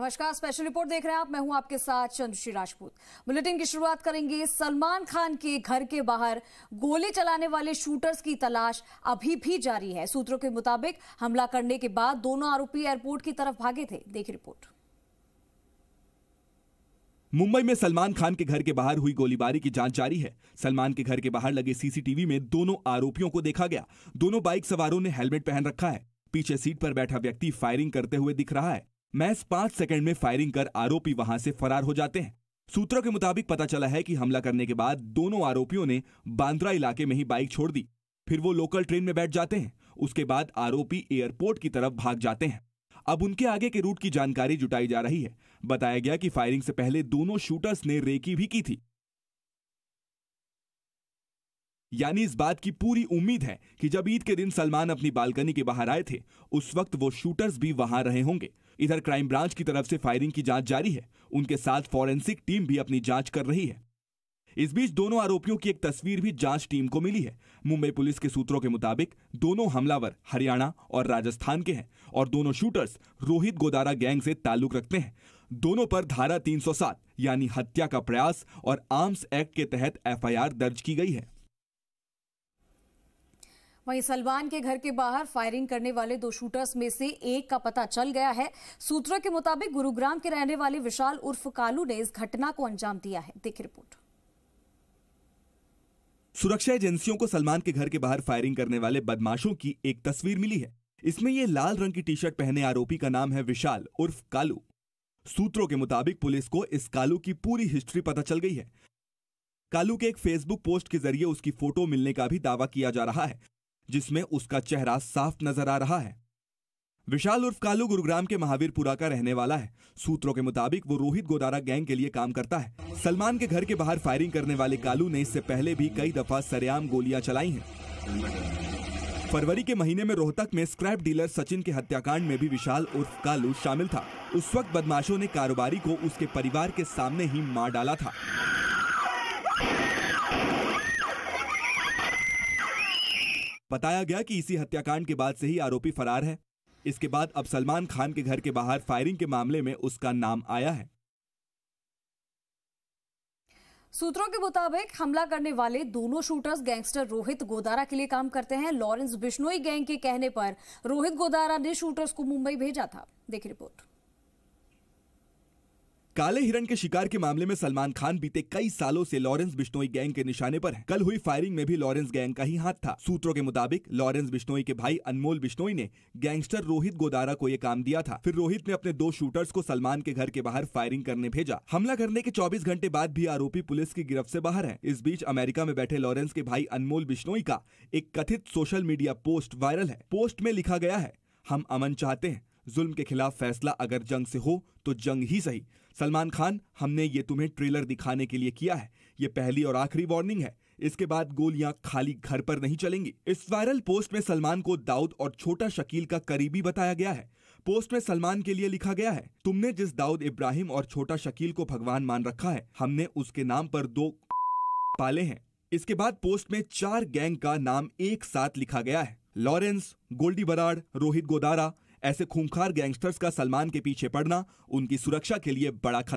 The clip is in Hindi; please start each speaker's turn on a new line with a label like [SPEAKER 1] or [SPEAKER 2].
[SPEAKER 1] नमस्कार स्पेशल रिपोर्ट देख रहे हैं आप मैं हूं आपके साथ चंद्रश्री राजपूत बुलेटिन की शुरुआत करेंगे सलमान खान के घर के बाहर गोले चलाने वाले शूटर्स की तलाश अभी भी जारी है सूत्रों के मुताबिक हमला करने के बाद दोनों आरोपी एयरपोर्ट की तरफ भागे थे देखिए रिपोर्ट
[SPEAKER 2] मुंबई में सलमान खान के घर के बाहर हुई गोलीबारी की जांच जारी है सलमान के घर के बाहर लगे सीसीटीवी में दोनों आरोपियों को देखा गया दोनों बाइक सवारों ने हेलमेट पहन रखा है पीछे सीट पर बैठा व्यक्ति फायरिंग करते हुए दिख रहा है मैस पांच सेकंड में फायरिंग कर आरोपी वहां से फरार हो जाते हैं सूत्रों के मुताबिक पता चला है कि हमला करने के बाद दोनों आरोपियों ने बांद्रा इलाके में ही बाइक छोड़ दी फिर वो लोकल ट्रेन में बैठ जाते हैं उसके बाद आरोपी एयरपोर्ट की तरफ भाग जाते हैं अब उनके आगे के रूट की जानकारी जुटाई जा रही है बताया गया कि फायरिंग से पहले दोनों शूटर्स ने रेकी भी की थी यानी इस बात की पूरी उम्मीद है कि जब ईद के दिन सलमान अपनी बालकनी के बाहर आए थे उस वक्त वो शूटर्स भी वहां रहे होंगे इधर क्राइम ब्रांच की तरफ से फायरिंग की जांच जारी है उनके साथ फॉरेंसिक टीम भी अपनी जांच कर रही है इस बीच दोनों आरोपियों की एक तस्वीर भी जांच टीम को मिली है मुंबई पुलिस के सूत्रों के मुताबिक दोनों हमलावर हरियाणा और राजस्थान के हैं और दोनों शूटर्स रोहित गोदारा गैंग से ताल्लुक रखते हैं दोनों पर धारा 307 यानी हत्या का प्रयास और आर्म्स एक्ट के तहत एफआईआर दर्ज की गई है
[SPEAKER 1] वहीं सलमान के घर के बाहर फायरिंग करने वाले दो शूटर्स में से एक का पता चल गया है सूत्रों के मुताबिक गुरुग्राम के रहने वाले विशाल उर्फ कालू ने इस घटना को अंजाम दिया है देखिए रिपोर्ट
[SPEAKER 2] सुरक्षा एजेंसियों को सलमान के घर के बाहर फायरिंग करने वाले बदमाशों की एक तस्वीर मिली है इसमें ये लाल रंग की टी शर्ट पहने आरोपी का नाम है विशाल उर्फ कालू सूत्रों के मुताबिक पुलिस को इस कालू की पूरी हिस्ट्री पता चल गई है कालू के एक फेसबुक पोस्ट के जरिए उसकी फोटो मिलने का भी दावा किया जा रहा है जिसमें उसका चेहरा साफ नजर आ रहा है विशाल उर्फ कालू गुरुग्राम के महावीरपुरा का रहने वाला है सूत्रों के मुताबिक वो रोहित गोदारा गैंग के लिए काम करता है सलमान के घर के बाहर फायरिंग करने वाले कालू ने इससे पहले भी कई दफा सरेआम गोलियां चलाई हैं। फरवरी के महीने में रोहतक में स्क्रैप डीलर सचिन के हत्याकांड में भी विशाल उर्फ कालू शामिल था उस वक्त बदमाशों ने कारोबारी को उसके परिवार के सामने ही मार डाला था बताया गया कि इसी हत्याकांड के बाद से ही आरोपी फरार है इसके बाद अब सलमान खान के घर के बाहर फायरिंग के मामले में उसका नाम आया है
[SPEAKER 1] सूत्रों के मुताबिक हमला करने वाले दोनों शूटर्स गैंगस्टर रोहित गोदारा के लिए काम करते हैं लॉरेंस बिश्नोई गैंग के कहने पर रोहित गोदारा ने शूटर्स को मुंबई भेजा था देखिए रिपोर्ट
[SPEAKER 2] काले हिरण के शिकार के मामले में सलमान खान बीते कई सालों से लॉरेंस बिश्नोई गैंग के निशाने पर है कल हुई फायरिंग में भी लॉरेंस गैंग का ही हाथ था सूत्रों के मुताबिक लॉरेंस बिश्नोई के भाई अनमोल बिश्नोई ने गैंगस्टर रोहित गोदारा को ये काम दिया था फिर रोहित ने अपने दो शूटर्स को सलमान के घर के बाहर फायरिंग करने भेजा हमला करने के चौबीस घंटे बाद भी आरोपी पुलिस की गिरफ्त ऐसी बाहर है इस बीच अमेरिका में बैठे लॉरेंस के भाई अनमोल बिश्नोई का एक कथित सोशल मीडिया पोस्ट वायरल है पोस्ट में लिखा गया है हम अमन चाहते हैं जुल्म के खिलाफ फैसला अगर जंग से हो तो जंग ही सही सलमान खान हमने ये तुम्हें ट्रेलर दिखाने के लिए किया है ये पहली और आखिरी वार्निंग है इसके बाद गोलियां खाली घर पर नहीं चलेंगी इस वायरल पोस्ट में सलमान को दाऊद और छोटा शकील का करीबी बताया गया है पोस्ट में सलमान के लिए लिखा गया है तुमने जिस दाऊद इब्राहिम और छोटा शकील को भगवान मान रखा है हमने उसके नाम पर दो पाले हैं इसके बाद पोस्ट में चार गैंग का नाम एक साथ लिखा गया है लॉरेंस गोल्डी बराड रोहित गोदारा ऐसे खूंखार गैंगस्टर्स का सलमान के पीछे पड़ना उनकी सुरक्षा के लिए बड़ा खतरा